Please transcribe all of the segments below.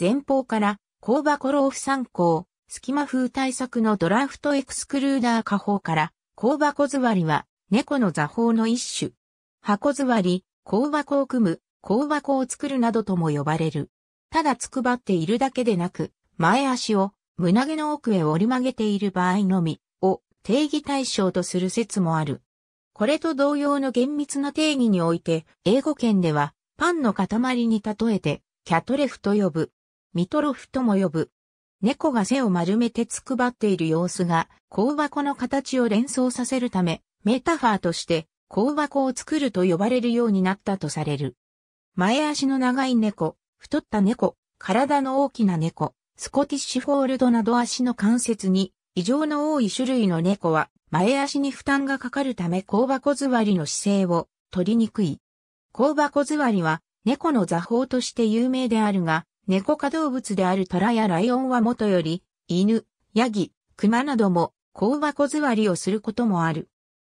前方から、工箱、老コローフ隙間風対策のドラフトエクスクルーダー下方から、香箱座りは、猫の座法の一種。箱座り、香箱を組む、香箱を作るなどとも呼ばれる。ただつくばっているだけでなく、前足を胸毛の奥へ折り曲げている場合のみを定義対象とする説もある。これと同様の厳密な定義において、英語圏ではパンの塊に例えてキャトレフと呼ぶ。ミトロフとも呼ぶ。猫が背を丸めてつくばっている様子が、香箱の形を連想させるため、メタファーとして、香箱を作ると呼ばれるようになったとされる。前足の長い猫、太った猫、体の大きな猫、スコティッシュフォールドなど足の関節に異常の多い種類の猫は前足に負担がかかるため香箱座りの姿勢を取りにくい。香箱座りは猫の座法として有名であるが、猫科動物である虎やライオンはもとより、犬、ヤギ、熊なども、バコ座りをすることもある。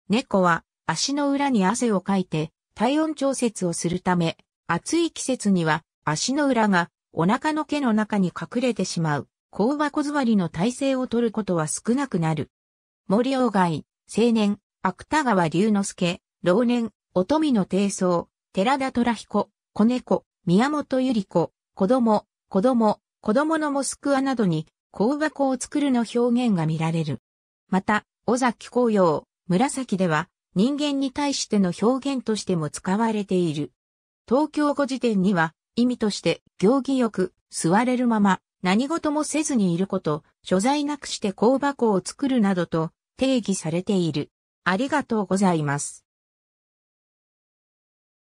猫は、足の裏に汗をかいて、体温調節をするため、暑い季節には、足の裏が、お腹の毛の中に隠れてしまう、バコ座りの体勢を取ることは少なくなる。森鴎外、青年、芥川龍之介、老年、乙女の低層、寺田虎彦、子猫、宮本百合子、子供、子供、子供のモスクワなどに、香箱を作るの表現が見られる。また、尾崎紅葉、紫では、人間に対しての表現としても使われている。東京語辞典には、意味として、行儀よく、座れるまま、何事もせずにいること、所在なくして香箱を作るなどと定義されている。ありがとうございます。